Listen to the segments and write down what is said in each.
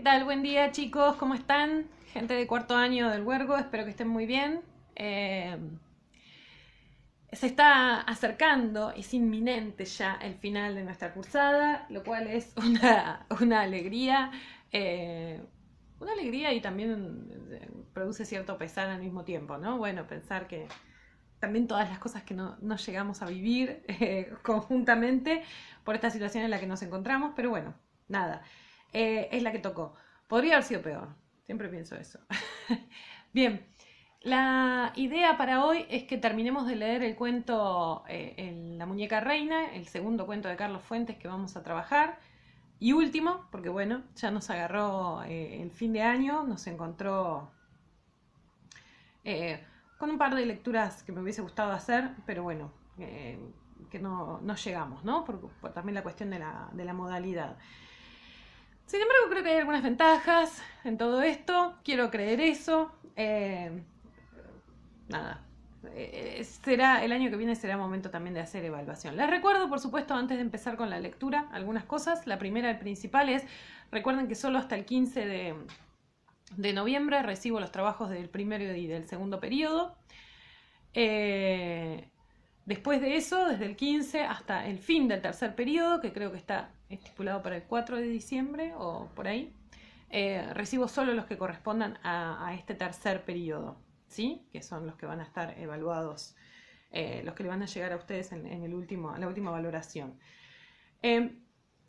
¿Qué tal? Buen día chicos, ¿cómo están? Gente de cuarto año del huergo, espero que estén muy bien. Eh, se está acercando, es inminente ya el final de nuestra cursada, lo cual es una, alegría, eh, una alegría y también eh, produce cierto pesar al mismo tiempo, ¿no? Bueno, pensar que también todas las cosas que no, llegamos a vivir conjuntamente por esta situación en la que nos encontramos, pero bueno, nada. Eh, es la que tocó. Podría haber sido peor, siempre pienso eso. Bien, la idea para hoy es que terminemos de leer el cuento eh, La muñeca reina, el segundo cuento de Carlos Fuentes que vamos a trabajar. Y último, porque bueno, ya nos agarró eh, el fin de año, nos encontró con un par de lecturas que me hubiese gustado hacer, pero bueno, que no, llegamos, ¿no? Por, también la cuestión de la, de la modalidad. Sin embargo, creo que hay algunas ventajas en todo esto. Quiero creer eso. Eh, nada. Eh, será, el año que viene será momento también de hacer evaluación. Les recuerdo, por supuesto, antes de empezar con la lectura, algunas cosas. La primera, el principal es, recuerden que solo hasta el 15 de, de noviembre recibo los trabajos del primero y del segundo periodo. Eh, Después de eso, desde el 15 hasta el fin del tercer periodo, que creo que está estipulado para el 4 de diciembre o por ahí, eh, recibo solo los que correspondan a, este tercer periodo, ¿sí? que son los que van a estar evaluados, eh, los que le van a llegar a ustedes en, el último, la última valoración. Em,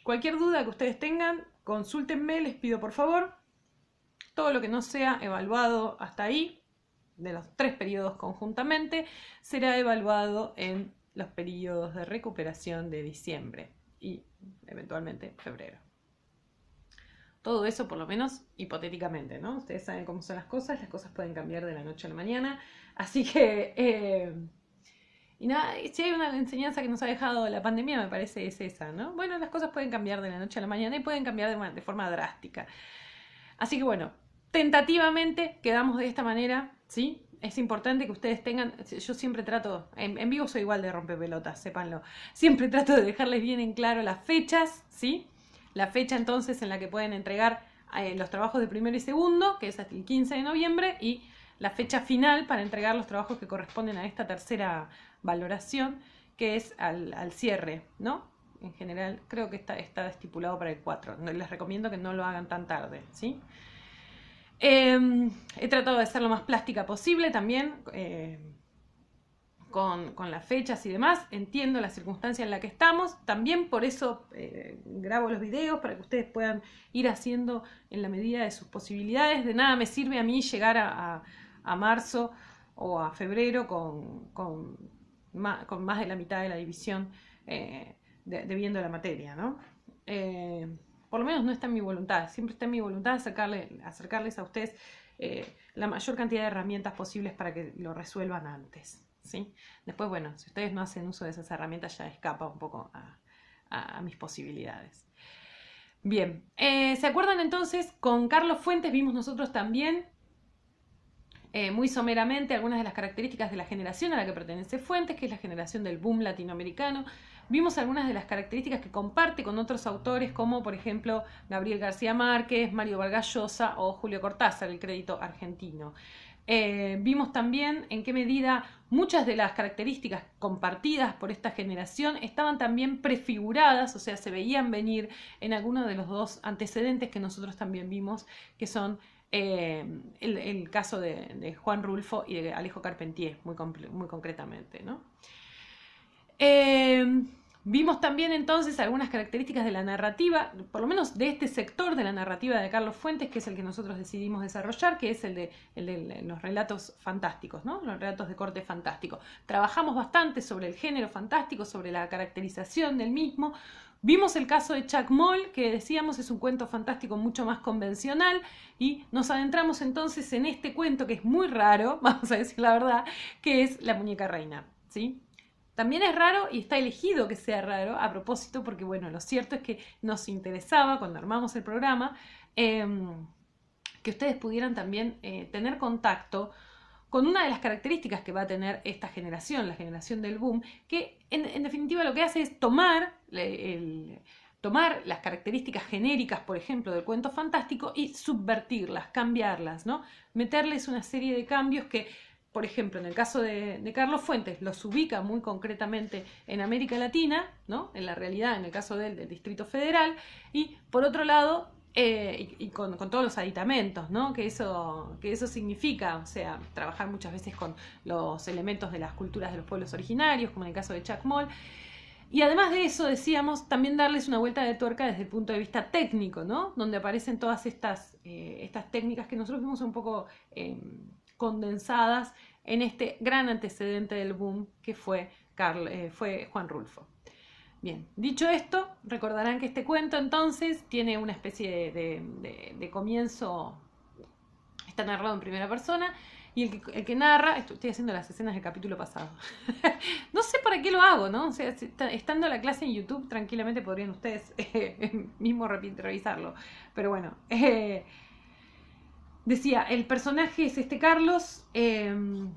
cualquier duda que ustedes tengan, consúltenme, les pido por favor. Todo lo que no sea evaluado hasta ahí, de los tres periodos conjuntamente, será evaluado en los periodos de recuperación de diciembre y eventualmente febrero. Todo eso por lo menos hipotéticamente, ¿no? Ustedes saben cómo son las cosas, las cosas pueden cambiar de la noche a la mañana, así que... Eh, y nada, si hay una enseñanza que nos ha dejado la pandemia, me parece es esa, ¿no? Bueno, las cosas pueden cambiar de la noche a la mañana y pueden cambiar de forma drástica. Así que bueno, tentativamente quedamos de esta manera es importante que ustedes tengan, yo siempre trato, en, vivo soy igual de rompepelotas, sépanlo, siempre trato de dejarles bien en claro las fechas, ¿sí? La fecha entonces en la que pueden entregar eh, los trabajos de primero y segundo, que es hasta el 15 de noviembre, y la fecha final para entregar los trabajos que corresponden a esta tercera valoración, que es al, cierre, ¿no? En general, creo que está, estipulado para el 4. les recomiendo que no lo hagan tan tarde, ¿sí? sí Em, he tratado de ser lo más plástica posible también eh, con, las fechas y demás. Entiendo la circunstancia en la que estamos. También por eso eh, grabo los videos para que ustedes puedan ir haciendo en la medida de sus posibilidades. De nada me sirve a mí llegar a, marzo o a febrero con, más de la mitad de la división eh, debiendo de la materia, ¿no? por lo menos no está en mi voluntad, siempre está en mi voluntad acercarles a ustedes eh, la mayor cantidad de herramientas posibles para que lo resuelvan antes. ¿sí? Después, bueno, si ustedes no hacen uso de esas herramientas ya escapa un poco a, mis posibilidades. Bien, eh, ¿se acuerdan entonces? Con Carlos Fuentes vimos nosotros también eh, muy someramente algunas de las características de la generación a la que pertenece Fuentes, que es la generación del boom latinoamericano, Vimos algunas de las características que comparte con otros autores como por ejemplo Gabriel García Márquez, Mario Vargas Llosa o Julio Cortázar, el crédito argentino. Eh, vimos también en qué medida muchas de las características compartidas por esta generación estaban también prefiguradas, o sea, se veían venir en alguno de los dos antecedentes que nosotros también vimos, que son eh, el, caso de, Juan Rulfo y de Alejo Carpentier, muy, muy concretamente. ¿no? Eh, Vimos también entonces algunas características de la narrativa, por lo menos de este sector de la narrativa de Carlos Fuentes, que es el que nosotros decidimos desarrollar, que es el de, los relatos fantásticos, ¿no? los relatos de corte fantástico. Trabajamos bastante sobre el género fantástico, sobre la caracterización del mismo. Vimos el caso de Chuck Moll, que decíamos es un cuento fantástico mucho más convencional, y nos adentramos entonces en este cuento que es muy raro, vamos a decir la verdad, que es La muñeca reina. ¿sí? También es raro y está elegido que sea raro a propósito porque, bueno, lo cierto es que nos interesaba cuando armamos el programa em, que ustedes pudieran también eh, tener contacto con una de las características que va a tener esta generación, la generación del boom, que en, definitiva lo que hace es tomar tomar las características genéricas, por ejemplo, del cuento fantástico y subvertirlas, cambiarlas, ¿no? Meterles una serie de cambios que por ejemplo, en el caso de, Carlos Fuentes, los ubica muy concretamente en América Latina, ¿no? en la realidad, en el caso del, Distrito Federal, y por otro lado, eh, y, con, todos los aditamentos ¿no? que, eso, que eso significa, o sea, trabajar muchas veces con los elementos de las culturas de los pueblos originarios, como en el caso de Chacmol. Y además de eso, decíamos, también darles una vuelta de tuerca desde el punto de vista técnico, ¿no? Donde aparecen todas estas, eh, estas técnicas que nosotros vimos un poco... Em, condensadas en este gran antecedente del boom que fue, eh, fue Juan Rulfo. Bien, dicho esto, recordarán que este cuento entonces tiene una especie de, comienzo, está narrado en primera persona, y el que, narra, estoy haciendo las escenas del capítulo pasado, no sé para qué lo hago, ¿no? O sea, estando la clase en YouTube, tranquilamente podrían ustedes eh, mismo revisarlo, pero bueno. Eh, decía, el personaje es este Carlos em,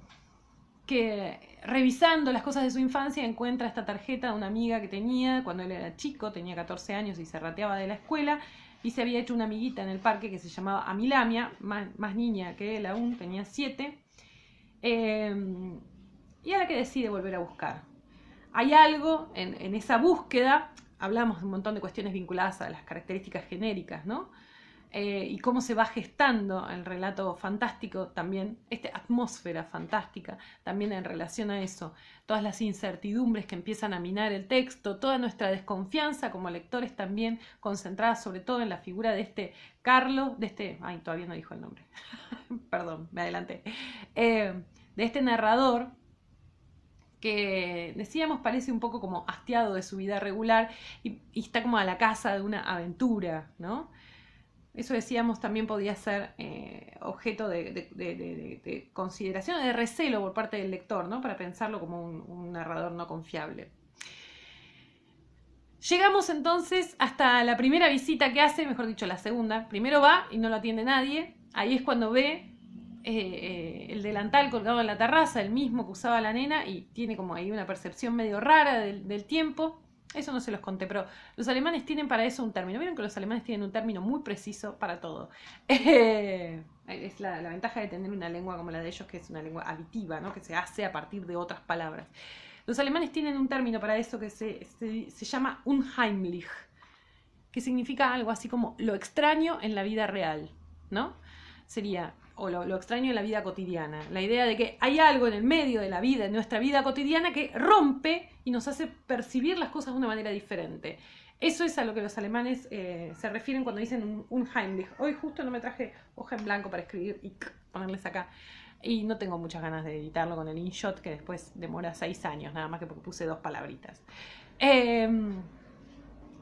que revisando las cosas de su infancia encuentra esta tarjeta de una amiga que tenía cuando él era chico, tenía 14 años y se rateaba de la escuela y se había hecho una amiguita en el parque que se llamaba Amilamia, más, más niña que él aún, tenía 7. Em, y ahora que decide volver a buscar. Hay algo en, en esa búsqueda, hablamos de un montón de cuestiones vinculadas a las características genéricas, ¿no? Eh, y cómo se va gestando el relato fantástico también, esta atmósfera fantástica también en relación a eso, todas las incertidumbres que empiezan a minar el texto, toda nuestra desconfianza como lectores también concentrada sobre todo en la figura de este Carlos, de este, ay, todavía no dijo el nombre, perdón, me adelanté, eh, de este narrador que decíamos parece un poco como hastiado de su vida regular y, está como a la casa de una aventura, ¿no? Eso decíamos también podía ser eh, objeto de, consideración, de recelo por parte del lector, ¿no? Para pensarlo como un, narrador no confiable. Llegamos entonces hasta la primera visita que hace, mejor dicho, la segunda. Primero va y no lo atiende nadie. Ahí es cuando ve eh, eh, el delantal colgado en la terraza, el mismo que usaba la nena, y tiene como ahí una percepción medio rara del tiempo. Eso no se los conté, pero los alemanes tienen para eso un término. Vieron que los alemanes tienen un término muy preciso para todo. Eh, es la, ventaja de tener una lengua como la de ellos, que es una lengua aditiva, ¿no? que se hace a partir de otras palabras. Los alemanes tienen un término para eso que se, se, se llama unheimlich, que significa algo así como lo extraño en la vida real, ¿no? Sería o lo, extraño en la vida cotidiana. La idea de que hay algo en el medio de la vida, en nuestra vida cotidiana, que rompe y nos hace percibir las cosas de una manera diferente. Eso es a lo que los alemanes eh, se refieren cuando dicen un, Heimlich. Hoy justo no me traje hoja en blanco para escribir y ponerles acá. Y no tengo muchas ganas de editarlo con el InShot, que después demora seis años, nada más que porque puse dos palabritas. Em,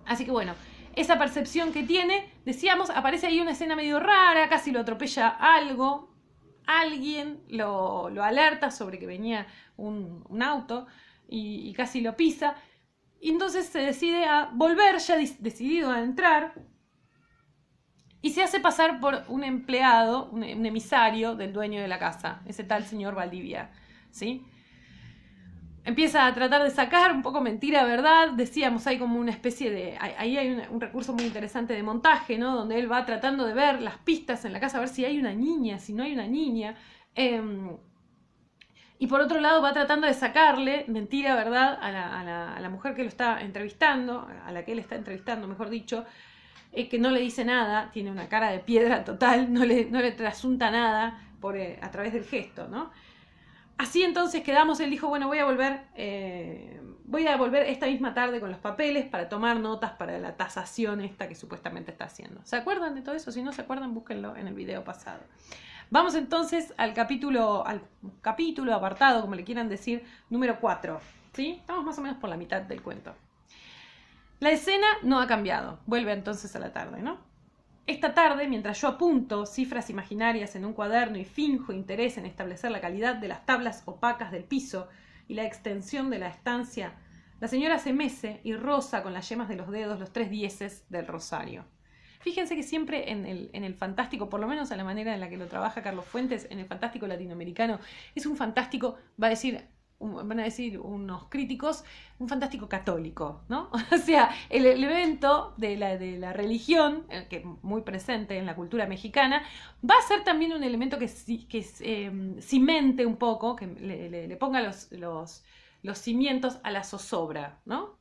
así que bueno, esa percepción que tiene, decíamos, aparece ahí una escena medio rara, casi lo atropella algo, alguien lo, alerta sobre que venía un, auto y, casi lo pisa. Y entonces se decide a volver, ya decidido a entrar, y se hace pasar por un empleado, un, un emisario del dueño de la casa, ese tal señor Valdivia, ¿sí? empieza a tratar de sacar un poco mentira, verdad. Decíamos, hay como una especie de. Ahí hay un, recurso muy interesante de montaje, ¿no? Donde él va tratando de ver las pistas en la casa, a ver si hay una niña, si no hay una niña. Em, y por otro lado, va tratando de sacarle mentira, verdad, a la, a la, mujer que lo está entrevistando, a la que él está entrevistando, mejor dicho. Eh, que no le dice nada, tiene una cara de piedra total, no le, no le trasunta nada por, eh, a través del gesto, ¿no? Así entonces quedamos, él dijo, bueno, voy a volver, eh, voy a volver esta misma tarde con los papeles para tomar notas para la tasación esta que supuestamente está haciendo. ¿Se acuerdan de todo eso? Si no se acuerdan, búsquenlo en el video pasado. Vamos entonces al capítulo, al capítulo, apartado, como le quieran decir, número 4. ¿sí? Estamos más o menos por la mitad del cuento. La escena no ha cambiado, vuelve entonces a la tarde, ¿no? Esta tarde, mientras yo apunto cifras imaginarias en un cuaderno y finjo interés en establecer la calidad de las tablas opacas del piso y la extensión de la estancia, la señora se mece y roza con las yemas de los dedos los tres dieces del rosario. Fíjense que siempre en el, en el, fantástico, por lo menos a la manera en la que lo trabaja Carlos Fuentes, en el fantástico latinoamericano, es un fantástico, va a decir, van a decir unos críticos, un fantástico católico, ¿no? O sea, el elemento de la, religión, eh, que es muy presente en la cultura mexicana, va a ser también un elemento que, em, cimente un poco, que le, ponga los, cimientos a la zozobra, ¿no?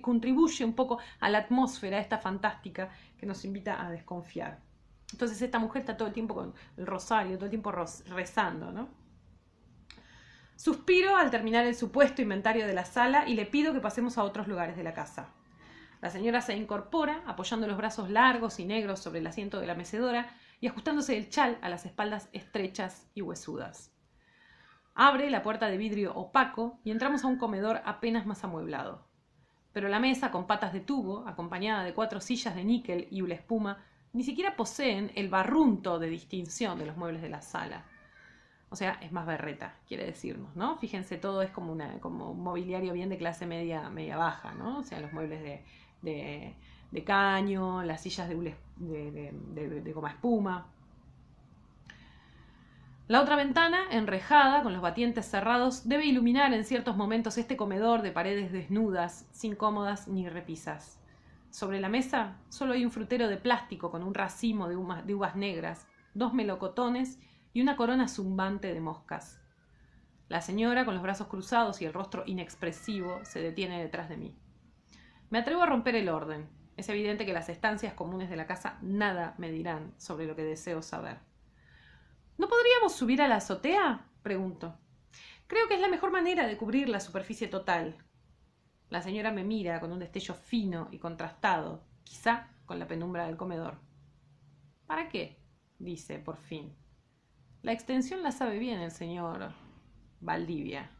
contribuye un poco a la atmósfera esta fantástica que nos invita a desconfiar. Entonces esta mujer está todo el tiempo con el rosario, todo el tiempo rezando, ¿no? Suspiro al terminar el supuesto inventario de la sala y le pido que pasemos a otros lugares de la casa. La señora se incorpora, apoyando los brazos largos y negros sobre el asiento de la mecedora y ajustándose el chal a las espaldas estrechas y huesudas. Abre la puerta de vidrio opaco y entramos a un comedor apenas más amueblado. Pero la mesa con patas de tubo, acompañada de cuatro sillas de níquel y una espuma, ni siquiera poseen el barrunto de distinción de los muebles de la sala. O sea, es más berreta, quiere decirnos, ¿no? Fíjense, todo es como, una, como un mobiliario bien de clase media, media baja, ¿no? O sea, los muebles de, de, caño, las sillas de, de goma espuma. La otra ventana, enrejada, con los batientes cerrados, debe iluminar en ciertos momentos este comedor de paredes desnudas, sin cómodas ni repisas. Sobre la mesa solo hay un frutero de plástico con un racimo de, uvas negras, dos melocotones y una corona zumbante de moscas. La señora, con los brazos cruzados y el rostro inexpresivo, se detiene detrás de mí. Me atrevo a romper el orden. Es evidente que las estancias comunes de la casa nada me dirán sobre lo que deseo saber. ¿No podríamos subir a la azotea? pregunto. Creo que es la mejor manera de cubrir la superficie total. La señora me mira con un destello fino y contrastado, quizá con la penumbra del comedor. ¿Para qué? dice por fin. La extensión la sabe bien el señor Valdivia.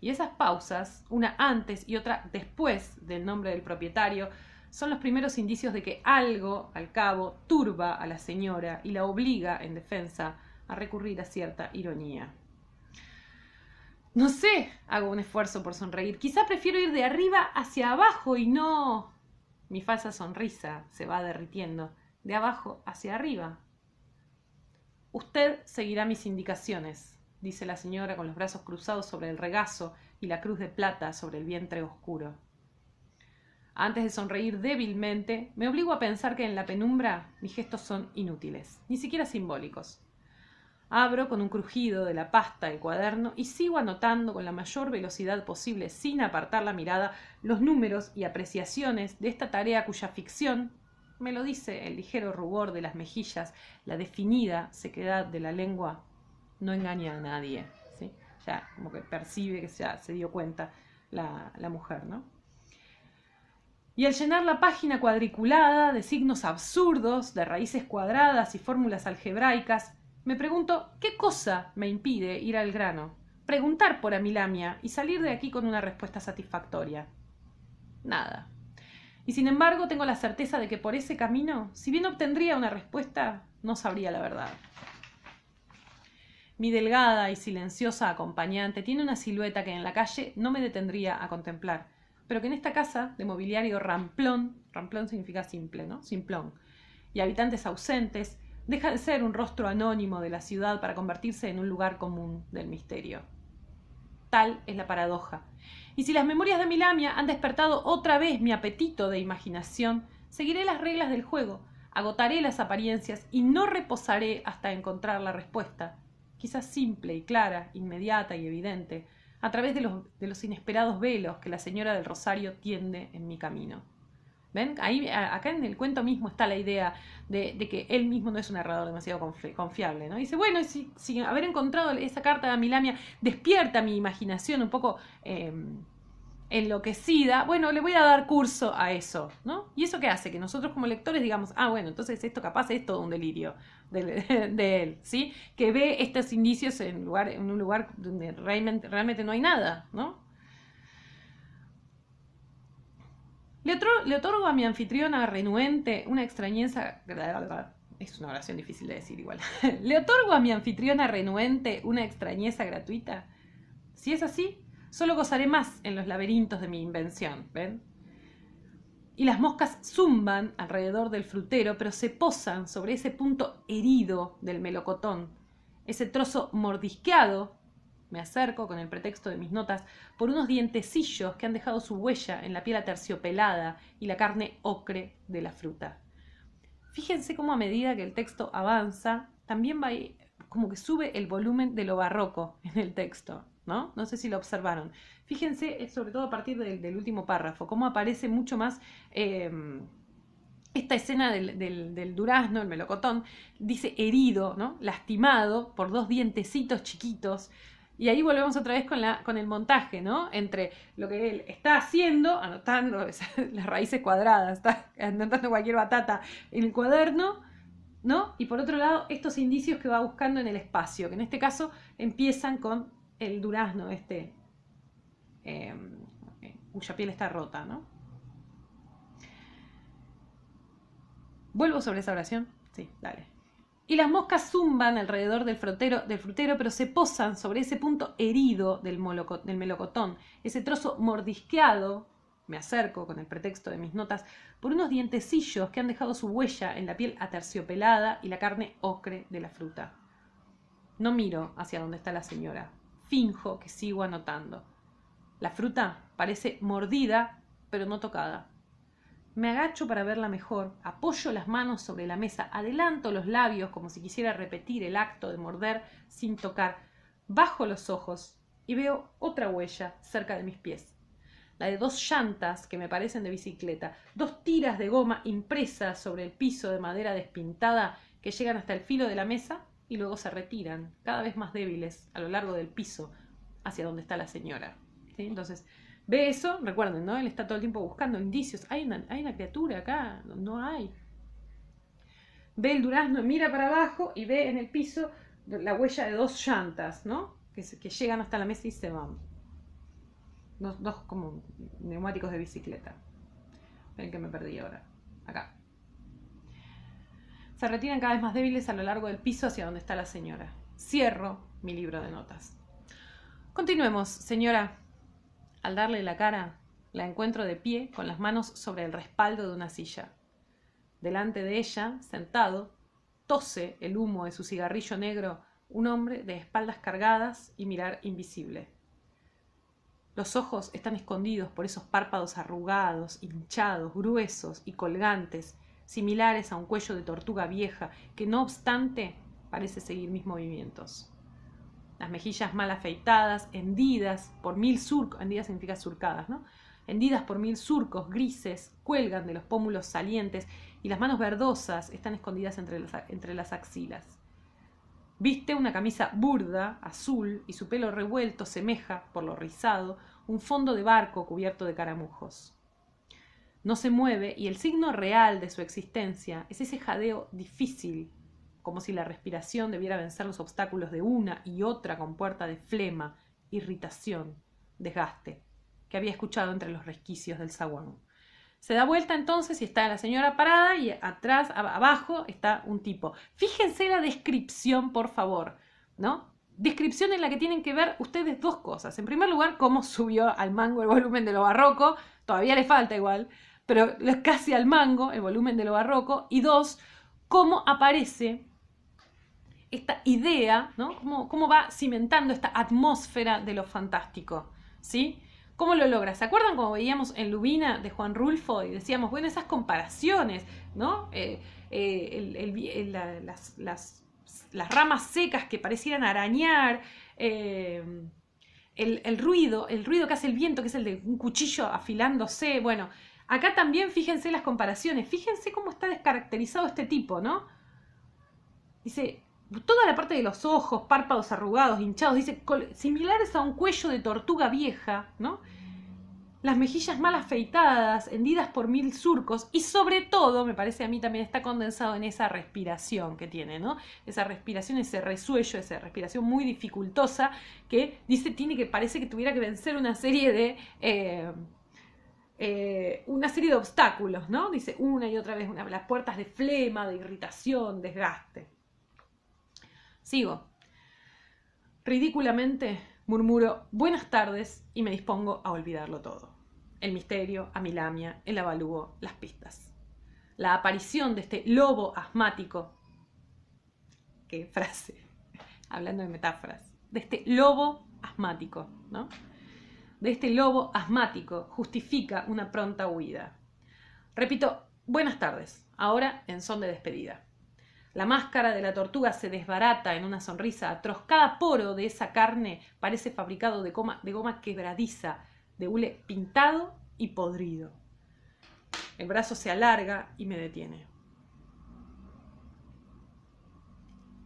Y esas pausas, una antes y otra después del nombre del propietario, son los primeros indicios de que algo, al cabo, turba a la señora y la obliga, en defensa, a recurrir a cierta ironía. No sé, hago un esfuerzo por sonreír. Quizá prefiero ir de arriba hacia abajo y no... Mi falsa sonrisa se va derritiendo, de abajo hacia arriba, Usted seguirá mis indicaciones, dice la señora con los brazos cruzados sobre el regazo y la cruz de plata sobre el vientre oscuro. Antes de sonreír débilmente, me obligo a pensar que en la penumbra mis gestos son inútiles, ni siquiera simbólicos. Abro con un crujido de la pasta el cuaderno y sigo anotando con la mayor velocidad posible, sin apartar la mirada, los números y apreciaciones de esta tarea cuya ficción me lo dice el ligero rubor de las mejillas, la definida sequedad de la lengua. No engaña a nadie. Ya como que percibe que ya se dio cuenta la, mujer, ¿no? Y al llenar la página cuadriculada de signos absurdos, de raíces cuadradas y fórmulas algebraicas, me pregunto qué cosa me impide ir al grano, preguntar por Amilamia y salir de aquí con una respuesta satisfactoria. Nada. Y sin embargo tengo la certeza de que por ese camino, si bien obtendría una respuesta, no sabría la verdad. Mi delgada y silenciosa acompañante tiene una silueta que en la calle no me detendría a contemplar, pero que en esta casa de mobiliario ramplón, ramplón significa simple, ¿no? Simplón, y habitantes ausentes, deja de ser un rostro anónimo de la ciudad para convertirse en un lugar común del misterio. Tal es la paradoja. Y si las memorias de Milamia han despertado otra vez mi apetito de imaginación, seguiré las reglas del juego, agotaré las apariencias y no reposaré hasta encontrar la respuesta, quizás simple y clara, inmediata y evidente, a través los, de los inesperados velos que la señora del Rosario tiende en mi camino. ¿Ven? Ahí, acá en el cuento mismo está la idea de, que él mismo no es un narrador demasiado confiable, ¿no? dice, bueno, si, haber encontrado esa carta de Milamia despierta mi imaginación un poco em, enloquecida, bueno, le voy a dar curso a eso, ¿no? ¿Y eso qué hace? Que nosotros como lectores digamos, ah, bueno, entonces esto capaz es todo un delirio de, él, ¿sí? Que ve estos indicios en, lugar, en un lugar donde realmente no hay nada, ¿no? Le, otorgo a mi anfitriona renuente una extrañeza... Es una oración difícil de decir igual. ¿Le otorgo a mi anfitriona renuente una extrañeza gratuita? Si es así, solo gozaré más en los laberintos de mi invención, ¿ven? Y las moscas zumban alrededor del frutero, pero se posan sobre ese punto herido del melocotón, ese trozo mordisqueado me acerco, con el pretexto de mis notas, por unos dientecillos que han dejado su huella en la piel aterciopelada y la carne ocre de la fruta. Fíjense cómo a medida que el texto avanza, también va como que sube el volumen de lo barroco en el texto, ¿no? No sé si lo observaron. Fíjense, eh, sobre todo a partir del, último párrafo, cómo aparece mucho más... Em, esta escena del, del, durazno, el melocotón, dice herido, ¿no? lastimado por dos dientecitos chiquitos y ahí volvemos otra vez con, el montaje, ¿no? Entre lo que él está haciendo, anotando las raíces cuadradas, está anotando cualquier batata en el cuaderno, ¿no? Y por otro lado, estos indicios que va buscando en el espacio, que en este caso empiezan con el durazno, este, em, cuya piel está rota, ¿no? Vuelvo sobre esa oración. Sí, dale y las moscas zumban alrededor del, frutero, del frutero, pero se posan sobre ese punto herido del, del melocotón, ese trozo mordisqueado, me acerco con el pretexto de mis notas, por unos dientecillos que han dejado su huella en la piel aterciopelada y la carne ocre de la fruta. No miro hacia donde está la señora, finjo que sigo anotando. La fruta parece mordida, pero no tocada. Me agacho para verla mejor, apoyo las manos sobre la mesa, adelanto los labios como si quisiera repetir el acto de morder sin tocar, bajo los ojos y veo otra huella cerca de mis pies. La de dos llantas que me parecen de bicicleta, dos tiras de goma impresas sobre el piso de madera despintada que llegan hasta el filo de la mesa y luego se retiran, cada vez más débiles, a lo largo del piso, hacia donde está la señora. Entonces, Ve eso, recuerden, ¿no? Él está todo el tiempo buscando indicios. Hay una, criatura acá, no, hay. Ve el durazno, mira para abajo y ve en el piso la huella de dos llantas, ¿no? Que, que llegan hasta la mesa y se van. Dos, dos como neumáticos de bicicleta. Ven que me perdí ahora. Acá. Se retiran cada vez más débiles a lo largo del piso hacia donde está la señora. Cierro mi libro de notas. Continuemos, señora, al darle la cara, la encuentro de pie con las manos sobre el respaldo de una silla. Delante de ella, sentado, tose el humo de su cigarrillo negro un hombre de espaldas cargadas y mirar invisible. Los ojos están escondidos por esos párpados arrugados, hinchados, gruesos y colgantes, similares a un cuello de tortuga vieja, que no obstante parece seguir mis movimientos las mejillas mal afeitadas, hendidas por mil surcos, hendidas significa surcadas, ¿no? Hendidas por mil surcos grises, cuelgan de los pómulos salientes y las manos verdosas están escondidas entre las, entre las axilas. Viste una camisa burda, azul, y su pelo revuelto semeja, por lo rizado, un fondo de barco cubierto de caramujos. No se mueve y el signo real de su existencia es ese jadeo difícil como si la respiración debiera vencer los obstáculos de una y otra compuerta de flema, irritación, desgaste, que había escuchado entre los resquicios del zaguán. Se da vuelta entonces y está la señora parada y atrás, abajo, está un tipo. Fíjense la descripción, por favor, ¿no? Descripción en la que tienen que ver ustedes dos cosas. En primer lugar, cómo subió al mango el volumen de lo barroco, todavía le falta igual, pero casi al mango el volumen de lo barroco. Y dos, cómo aparece esta idea, ¿no? ¿Cómo, va cimentando esta atmósfera de lo fantástico, ¿sí? ¿Cómo lo logra? ¿Se acuerdan como veíamos en Lubina de Juan Rulfo y decíamos, bueno, esas comparaciones, ¿no? Eh, eh, las, ramas secas que parecieran arañar, eh, el, ruido, el ruido que hace el viento, que es el de un cuchillo afilándose, bueno, acá también fíjense las comparaciones, fíjense cómo está descaracterizado este tipo, ¿no? Dice, toda la parte de los ojos, párpados arrugados, hinchados, dice, similares a un cuello de tortuga vieja, ¿no? Las mejillas mal afeitadas, hendidas por mil surcos, y sobre todo, me parece a mí también está condensado en esa respiración que tiene, ¿no? Esa respiración, ese resuello, esa respiración muy dificultosa que dice, tiene que, parece que tuviera que vencer una serie de. Eh, eh, una serie de obstáculos, ¿no? Dice una y otra vez, las puertas de flema, de irritación, desgaste. Sigo. Ridículamente murmuro buenas tardes y me dispongo a olvidarlo todo. El misterio, a lamia, el avalúo, las pistas. La aparición de este lobo asmático. Qué frase. Hablando de metáforas. De este lobo asmático, ¿no? De este lobo asmático justifica una pronta huida. Repito, buenas tardes. Ahora en son de despedida. La máscara de la tortuga se desbarata en una sonrisa atroz. poro de esa carne parece fabricado de, goma, de goma quebradiza, de hule pintado y podrido. El brazo se alarga y me detiene.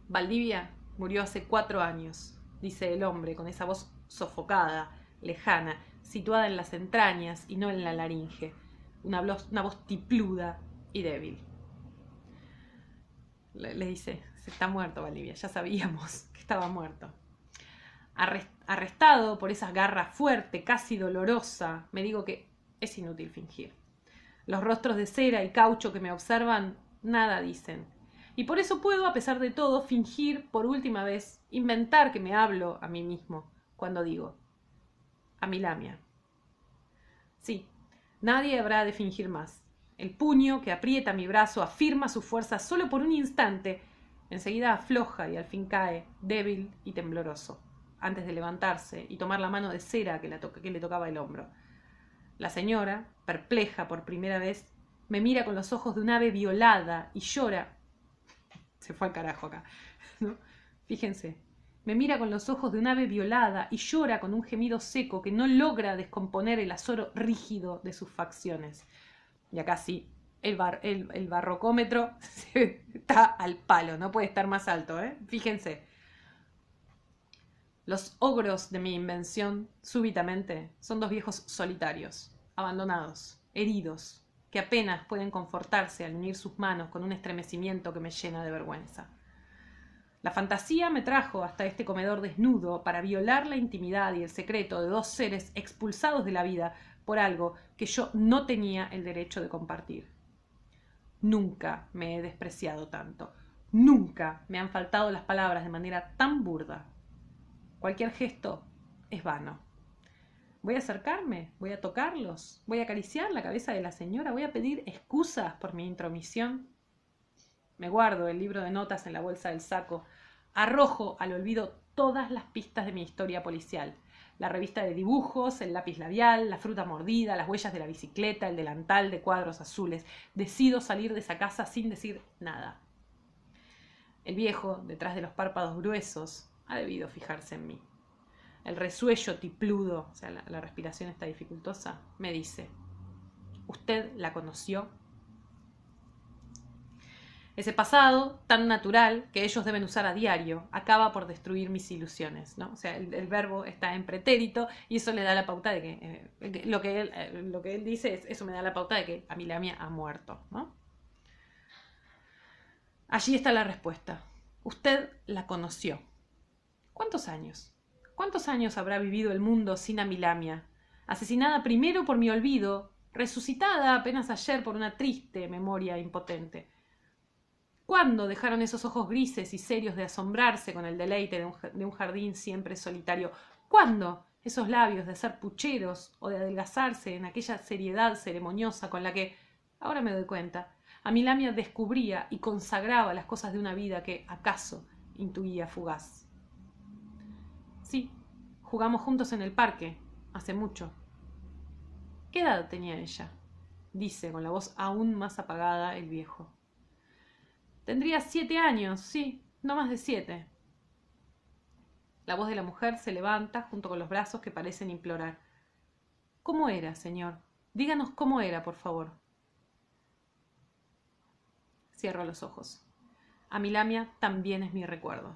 Valdivia murió hace cuatro años, dice el hombre con esa voz sofocada, lejana, situada en las entrañas y no en la laringe, una voz tipluda y débil. Le, dice, se está muerto Bolivia, ya sabíamos que estaba muerto. Arrestado por esas garras fuerte, casi dolorosa, me digo que es inútil fingir. Los rostros de cera y caucho que me observan nada dicen. Y por eso puedo, a pesar de todo, fingir por última vez, inventar que me hablo a mí mismo cuando digo, a mi lamia. Sí, nadie habrá de fingir más. El puño que aprieta mi brazo afirma su fuerza solo por un instante, enseguida afloja y al fin cae, débil y tembloroso, antes de levantarse y tomar la mano de cera que, le tocaba el hombro. La señora, perpleja por primera vez, me mira con los ojos de un ave violada y llora. Se fue al carajo acá. Fíjense, me mira con los ojos de un ave violada y llora con un gemido seco que no logra descomponer el azoro rígido de sus facciones y acá sí, el, el, barrocómetro está al palo, no puede estar más alto, ¿eh? Fíjense. Los ogros de mi invención, súbitamente, son dos viejos solitarios, abandonados, heridos, que apenas pueden confortarse al unir sus manos con un estremecimiento que me llena de vergüenza. La fantasía me trajo hasta este comedor desnudo para violar la intimidad y el secreto de dos seres expulsados de la vida por algo que yo no tenía el derecho de compartir. Nunca me he despreciado tanto. Nunca me han faltado las palabras de manera tan burda. Cualquier gesto es vano. Voy a acercarme, voy a tocarlos, voy a acariciar la cabeza de la señora, voy a pedir excusas por mi intromisión. Me guardo el libro de notas en la bolsa del saco, arrojo al olvido todas las pistas de mi historia policial la revista de dibujos, el lápiz labial, la fruta mordida, las huellas de la bicicleta, el delantal de cuadros azules. Decido salir de esa casa sin decir nada. El viejo, detrás de los párpados gruesos, ha debido fijarse en mí. El resuello tipludo, o sea, la, respiración está dificultosa, me dice, usted la conoció ese pasado tan natural que ellos deben usar a diario acaba por destruir mis ilusiones. ¿no? O sea, el, verbo está en pretérito y eso le da la pauta de que, eh, lo, que él, eh, lo que él dice, es, eso me da la pauta de que Amilamia ha muerto. ¿no? Allí está la respuesta. Usted la conoció. ¿Cuántos años? ¿Cuántos años habrá vivido el mundo sin Amilamia? Asesinada primero por mi olvido, resucitada apenas ayer por una triste memoria impotente. ¿Cuándo dejaron esos ojos grises y serios de asombrarse con el deleite de un, jardín siempre solitario? ¿Cuándo esos labios de ser pucheros o de adelgazarse en aquella seriedad ceremoniosa con la que, ahora me doy cuenta, a Milamia descubría y consagraba las cosas de una vida que, acaso, intuía fugaz? Sí, jugamos juntos en el parque, hace mucho. ¿Qué edad tenía ella? dice con la voz aún más apagada el viejo. Tendría siete años, sí, no más de siete. La voz de la mujer se levanta junto con los brazos que parecen implorar. ¿Cómo era, señor? Díganos cómo era, por favor. Cierro los ojos. A Milamia también es mi recuerdo.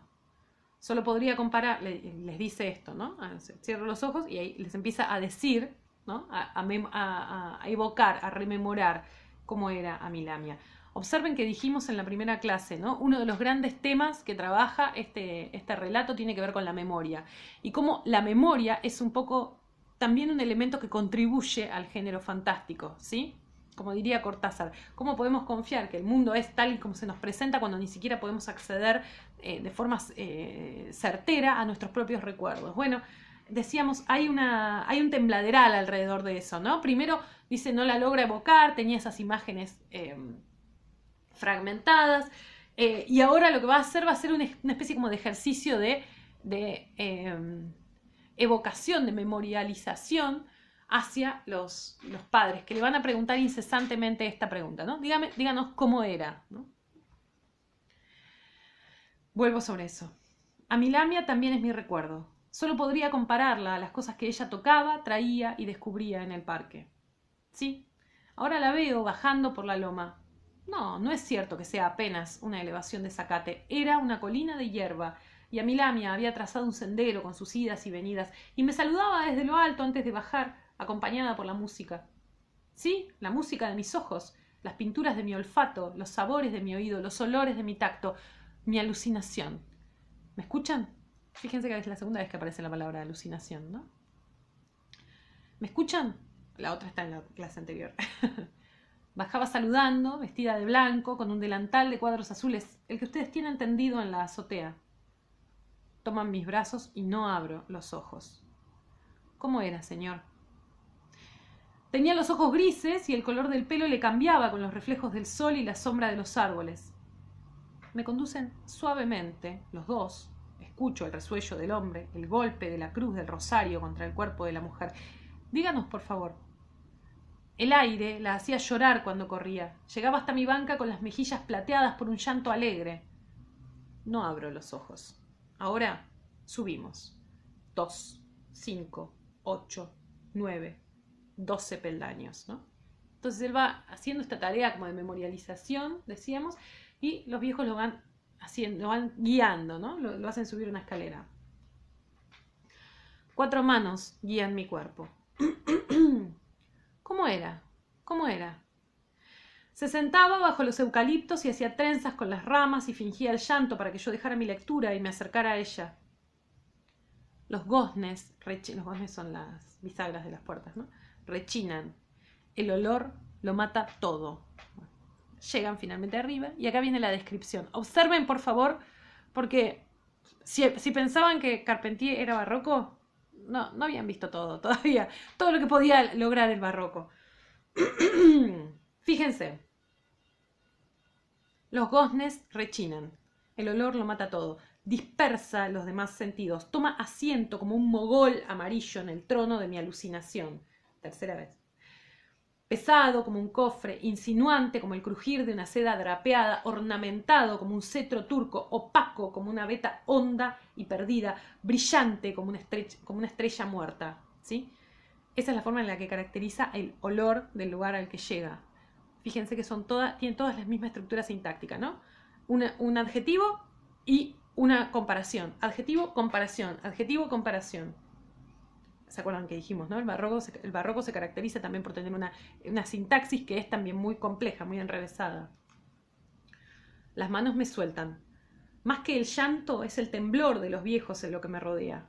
Solo podría comparar, les dice esto, ¿no? Ah, cierro los ojos y ahí les empieza a decir, ¿no? A, evocar, a rememorar cómo era a Milamia. Observen que dijimos en la primera clase, ¿no? Uno de los grandes temas que trabaja este, este relato tiene que ver con la memoria y cómo la memoria es un poco también un elemento que contribuye al género fantástico, ¿sí? Como diría Cortázar, ¿cómo podemos confiar que el mundo es tal y como se nos presenta cuando ni siquiera podemos acceder eh, de forma eh, certera a nuestros propios recuerdos? Bueno, decíamos, hay, una, hay un tembladeral alrededor de eso, ¿no? Primero dice, no la logra evocar, tenía esas imágenes em, fragmentadas. Eh, y ahora lo que va a hacer va a ser una, especie como de ejercicio de, em, evocación, de memorialización hacia los, padres, que le van a preguntar incesantemente esta pregunta, ¿no? díganos cómo era, Vuelvo sobre eso. a Milamia también es mi recuerdo. Solo podría compararla a las cosas que ella tocaba, traía y descubría en el parque. Sí, ahora la veo bajando por la loma, no, no es cierto que sea apenas una elevación de zacate. Era una colina de hierba, y a Milamia había trazado un sendero con sus idas y venidas, y me saludaba desde lo alto antes de bajar, acompañada por la música. Sí, la música de mis ojos, las pinturas de mi olfato, los sabores de mi oído, los olores de mi tacto, mi alucinación. ¿Me escuchan? Fíjense que es la segunda vez que aparece la palabra alucinación, ¿no? ¿Me escuchan? La otra está en la clase anterior. Bajaba saludando, vestida de blanco, con un delantal de cuadros azules, el que ustedes tienen tendido en la azotea. Toman mis brazos y no abro los ojos. ¿Cómo era, señor? Tenía los ojos grises y el color del pelo le cambiaba con los reflejos del sol y la sombra de los árboles. Me conducen suavemente, los dos. Escucho el resuello del hombre, el golpe de la cruz del rosario contra el cuerpo de la mujer. Díganos, por favor, el aire la hacía llorar cuando corría. Llegaba hasta mi banca con las mejillas plateadas por un llanto alegre. No abro los ojos. Ahora subimos. Dos, cinco, ocho, nueve, doce peldaños, ¿no? Entonces él va haciendo esta tarea como de memorialización, decíamos, y los viejos lo van haciendo, van guiando, ¿no? Lo, lo hacen subir una escalera. Cuatro manos guían mi cuerpo. ¿Cómo era? ¿Cómo era? Se sentaba bajo los eucaliptos y hacía trenzas con las ramas y fingía el llanto para que yo dejara mi lectura y me acercara a ella. Los goznes, los goznes son las bisagras de las puertas, ¿no? Rechinan. El olor lo mata todo. Llegan finalmente arriba y acá viene la descripción. Observen, por favor, porque si, si pensaban que Carpentier era barroco, no, no habían visto todo todavía, todo lo que podía lograr el barroco. Fíjense, los goznes rechinan, el olor lo mata todo, dispersa los demás sentidos, toma asiento como un mogol amarillo en el trono de mi alucinación. Tercera vez pesado como un cofre, insinuante como el crujir de una seda drapeada, ornamentado como un cetro turco, opaco como una veta honda y perdida, brillante como una estrella, muerta. ¿sí? Esa es la forma en la que caracteriza el olor del lugar al que llega. Fíjense que son todas, tienen todas las mismas estructuras sintácticas, ¿no? un adjetivo y una comparación. Adjetivo, comparación. Adjetivo, comparación. ¿Se acuerdan que dijimos, no? El barroco se, el barroco se caracteriza también por tener una, una sintaxis que es también muy compleja, muy enrevesada. Las manos me sueltan. Más que el llanto es el temblor de los viejos en lo que me rodea.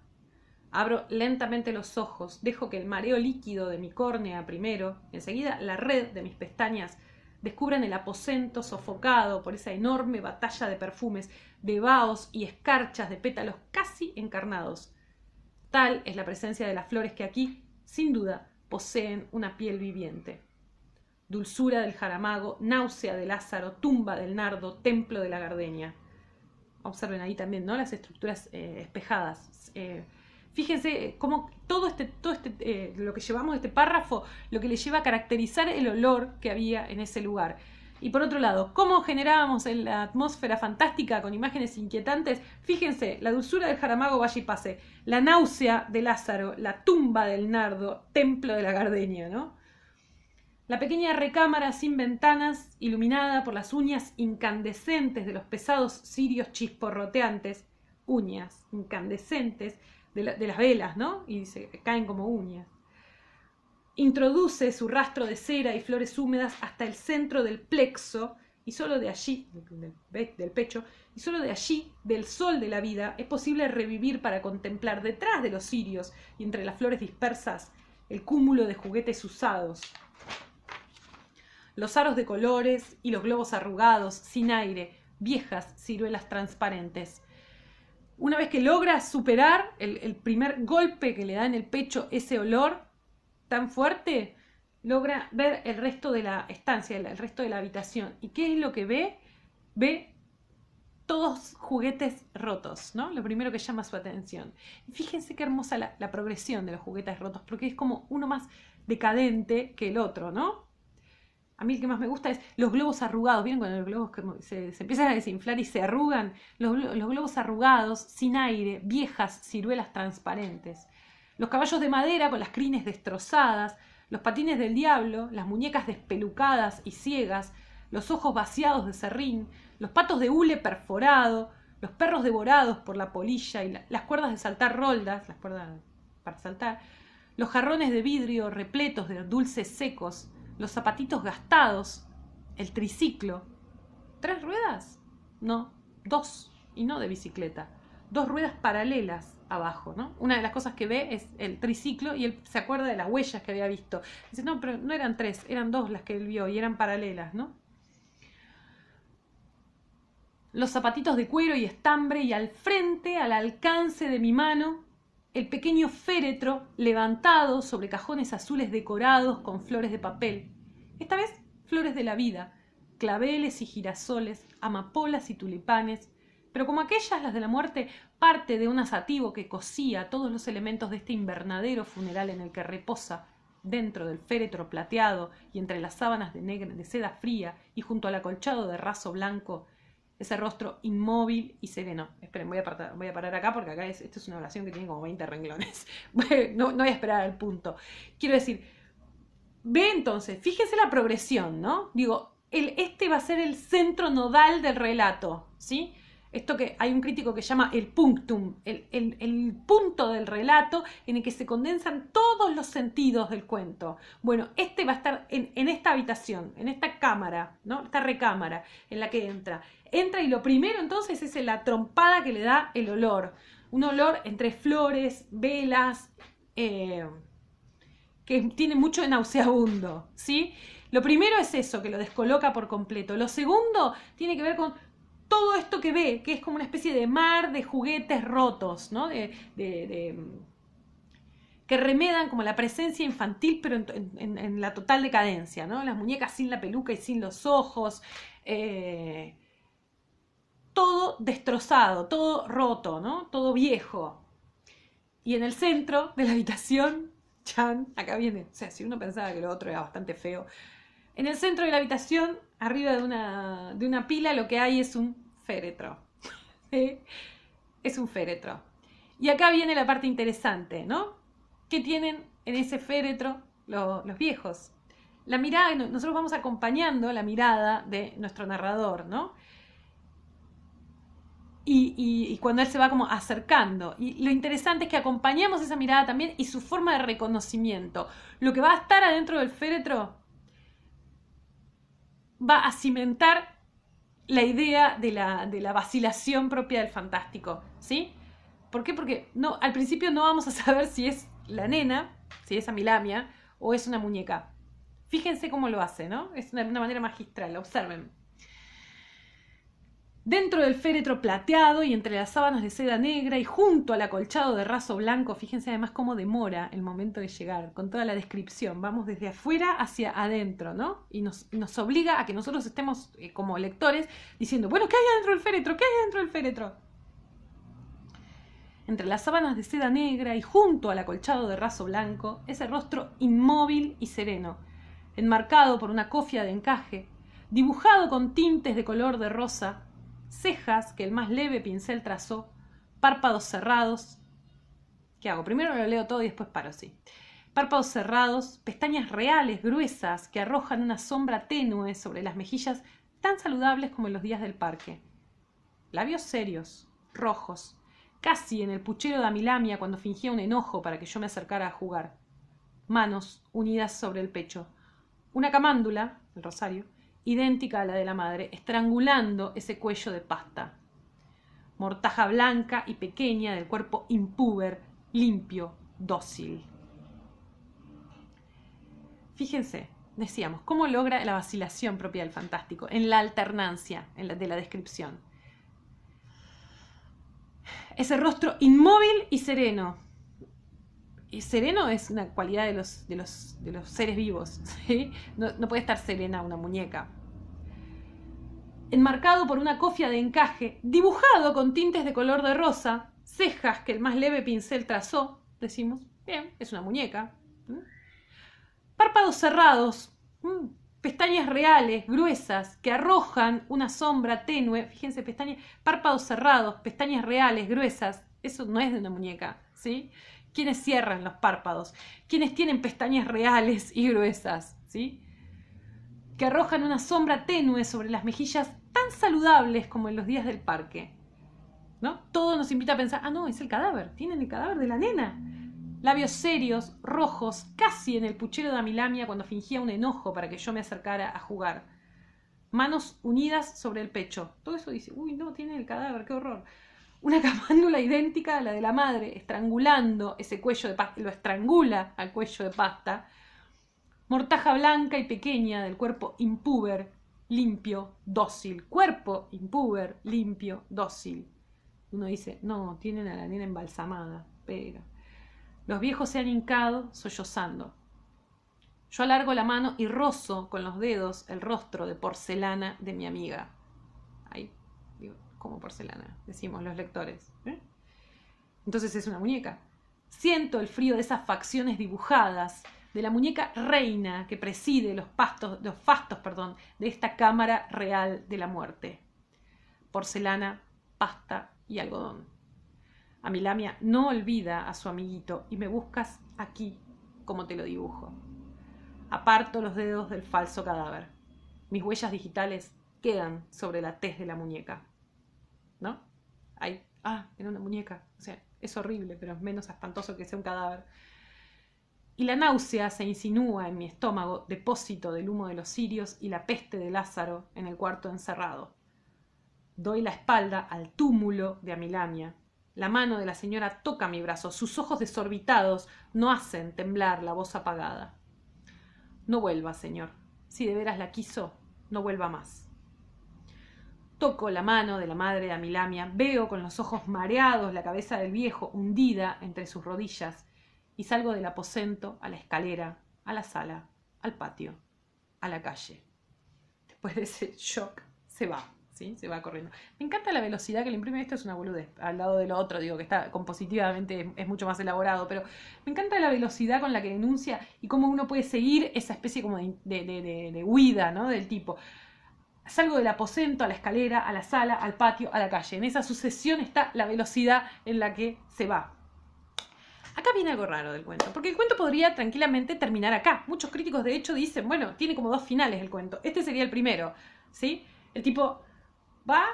Abro lentamente los ojos, dejo que el mareo líquido de mi córnea primero, enseguida la red de mis pestañas, descubran el aposento sofocado por esa enorme batalla de perfumes, de baos y escarchas de pétalos casi encarnados. Tal es la presencia de las flores que aquí, sin duda, poseen una piel viviente. Dulzura del jaramago, náusea de Lázaro, tumba del nardo, templo de la gardenia. Observen ahí también, ¿no? Las estructuras eh, espejadas. Eh, fíjense eh, cómo todo este, todo este lo que llevamos este párrafo, lo que le lleva a caracterizar el olor que había en ese lugar. Y por otro lado, cómo generábamos en la atmósfera fantástica con imágenes inquietantes. Fíjense, la dulzura del Jaramago Valle y Pase, la náusea de Lázaro, la tumba del Nardo, templo de la Gardenia, ¿no? La pequeña recámara sin ventanas, iluminada por las uñas incandescentes de los pesados cirios chisporroteantes, uñas incandescentes de, de las velas, ¿no? Y se caen como uñas. Introduce su rastro de cera y flores húmedas hasta el centro del plexo y solo de allí, del pecho, y solo de allí, del sol de la vida, es posible revivir para contemplar detrás de los cirios y entre las flores dispersas el cúmulo de juguetes usados, los aros de colores y los globos arrugados, sin aire, viejas ciruelas transparentes. Una vez que logra superar el primer golpe que le da en el pecho ese olor, tan fuerte, logra ver el resto de la estancia, el resto de la habitación. ¿Y qué es lo que ve? Ve todos juguetes rotos, ¿no? Lo primero que llama su atención. fíjense qué hermosa la, progresión de los juguetes rotos, porque es como uno más decadente que el otro, ¿no? A mí el que más me gusta es los globos arrugados. vienen cuando los globos se, empiezan a desinflar y se arrugan? los globos arrugados, sin aire, viejas ciruelas transparentes los caballos de madera con las crines destrozadas, los patines del diablo, las muñecas despelucadas y ciegas, los ojos vaciados de serrín, los patos de hule perforado, los perros devorados por la polilla y las cuerdas de saltar roldas, las cuerdas para saltar, los jarrones de vidrio repletos de dulces secos, los zapatitos gastados, el triciclo. ¿Tres ruedas? No, dos, y no de bicicleta dos ruedas paralelas abajo, ¿no? Una de las cosas que ve es el triciclo y él se acuerda de las huellas que había visto. Dice, no, pero no eran tres, eran dos las que él vio y eran paralelas, ¿no? Los zapatitos de cuero y estambre y al frente, al alcance de mi mano, el pequeño féretro levantado sobre cajones azules decorados con flores de papel. Esta vez flores de la vida, claveles y girasoles, amapolas y tulipanes, pero como aquellas, las de la muerte, parte de un asativo que cosía todos los elementos de este invernadero funeral en el que reposa, dentro del féretro plateado y entre las sábanas de, negra, de seda fría y junto al acolchado de raso blanco, ese rostro inmóvil y sereno. Esperen, voy a, parar, voy a parar acá porque acá es, es una oración que tiene como 20 renglones. no, voy a esperar al punto. Quiero decir, ve entonces, fíjese la progresión, ¿no? Digo, el, este va a ser el centro nodal del relato, ¿sí? esto que hay un crítico que llama el punctum, el, el, punto del relato en el que se condensan todos los sentidos del cuento. Bueno, este va a estar en, esta habitación, en esta cámara, ¿no? Esta recámara en la que entra. Entra y lo primero entonces es la trompada que le da el olor. Un olor entre flores, velas, eh, que tiene mucho nauseabundo, ¿sí? Lo primero es eso, que lo descoloca por completo. Lo segundo tiene que ver con todo esto que ve, que es como una especie de mar de juguetes rotos, ¿no? que remedan como la presencia infantil, pero en, la total decadencia, ¿no? Las muñecas sin la peluca y sin los ojos, eh, todo destrozado, todo roto, ¿no? Todo viejo. Y en el centro de la habitación, Chan, acá viene, o sea, si uno pensaba que lo otro era bastante feo, en el centro de la habitación, arriba de una, de una pila, lo que hay es un féretro. Es un féretro. Y acá viene la parte interesante, ¿no? ¿Qué tienen en ese féretro los viejos? La mirada, nosotros vamos acompañando la mirada de nuestro narrador, ¿no? Y, y, cuando él se va como acercando. Y lo interesante es que acompañamos esa mirada también y su forma de reconocimiento. Lo que va a estar adentro del féretro va a cimentar la idea de la, vacilación propia del fantástico, ¿sí? ¿Por qué? Porque no, al principio no vamos a saber si es la nena, si es Amilamia, o es una muñeca. Fíjense cómo lo hace, ¿no? Es una, una manera magistral, observen. Dentro del féretro plateado y entre las sábanas de seda negra y junto al acolchado de raso blanco, fíjense además cómo demora el momento de llegar, con toda la descripción, vamos desde afuera hacia adentro, ¿no? Y nos, obliga a que nosotros estemos eh, como lectores diciendo, bueno, ¿qué hay dentro del féretro? ¿Qué hay dentro del féretro? Entre las sábanas de seda negra y junto al acolchado de raso blanco, ese rostro inmóvil y sereno, enmarcado por una cofia de encaje, dibujado con tintes de color de rosa, cejas que el más leve pincel trazó, párpados cerrados. ¿Qué hago? Primero lo leo todo y después paro, sí. Párpados cerrados, pestañas reales, gruesas, que arrojan una sombra tenue sobre las mejillas tan saludables como en los días del parque. Labios serios, rojos, casi en el puchero de Amilamia cuando fingía un enojo para que yo me acercara a jugar. Manos unidas sobre el pecho. Una camándula, el rosario, idéntica a la de la madre, estrangulando ese cuello de pasta. Mortaja blanca y pequeña del cuerpo impúber, limpio, dócil. Fíjense, decíamos, ¿cómo logra la vacilación propia del fantástico? En la alternancia de la descripción. Ese rostro inmóvil y sereno, sereno es una cualidad de los, de los, seres vivos. ¿sí? No, puede estar serena una muñeca. Enmarcado por una cofia de encaje, dibujado con tintes de color de rosa, cejas que el más leve pincel trazó, decimos, bien, es una muñeca. Párpados cerrados, pestañas reales, gruesas, que arrojan una sombra tenue. Fíjense, pestañas, párpados cerrados, pestañas reales, gruesas. Eso no es de una muñeca, ¿sí? quienes cierran los párpados, quienes tienen pestañas reales y gruesas, ¿sí? que arrojan una sombra tenue sobre las mejillas tan saludables como en los días del parque. ¿No? Todo nos invita a pensar, ah, no, es el cadáver, tienen el cadáver de la nena. Labios serios, rojos, casi en el puchero de Amilamia cuando fingía un enojo para que yo me acercara a jugar. Manos unidas sobre el pecho. Todo eso dice, uy, no, tiene el cadáver, qué horror una camándula idéntica a la de la madre, estrangulando ese cuello de pasta, lo estrangula al cuello de pasta, mortaja blanca y pequeña del cuerpo impúber, limpio, dócil, cuerpo impúber, limpio, dócil. Uno dice, no, tienen a la nena embalsamada, pega. Los viejos se han hincado, sollozando. Yo alargo la mano y rozo con los dedos el rostro de porcelana de mi amiga como porcelana, decimos los lectores. ¿eh? ¿Eh? Entonces es una muñeca. Siento el frío de esas facciones dibujadas, de la muñeca reina que preside los, pastos, los fastos perdón, de esta cámara real de la muerte. Porcelana, pasta y algodón. A Amilamia no olvida a su amiguito y me buscas aquí como te lo dibujo. Aparto los dedos del falso cadáver. Mis huellas digitales quedan sobre la tez de la muñeca. Ay, ah, era una muñeca. O sea, es horrible, pero es menos espantoso que sea un cadáver. Y la náusea se insinúa en mi estómago, depósito del humo de los cirios y la peste de Lázaro en el cuarto encerrado. Doy la espalda al túmulo de Amilania. La mano de la señora toca mi brazo, sus ojos desorbitados no hacen temblar la voz apagada. No vuelva, señor. Si de veras la quiso, no vuelva más. Toco la mano de la madre de Amilamia, veo con los ojos mareados la cabeza del viejo hundida entre sus rodillas y salgo del aposento a la escalera, a la sala, al patio, a la calle. Después de ese shock, se va. ¿Sí? Se va corriendo. Me encanta la velocidad que le imprime esto, es una boludez. Al lado de lo otro, digo que está compositivamente es, mucho más elaborado, pero me encanta la velocidad con la que denuncia y cómo uno puede seguir esa especie como de, de huida, ¿no? Del tipo salgo del aposento a la escalera, a la sala, al patio, a la calle. En esa sucesión está la velocidad en la que se va. Acá viene algo raro del cuento, porque el cuento podría tranquilamente terminar acá. Muchos críticos de hecho dicen, bueno, tiene como dos finales el cuento. Este sería el primero, ¿sí? El tipo va,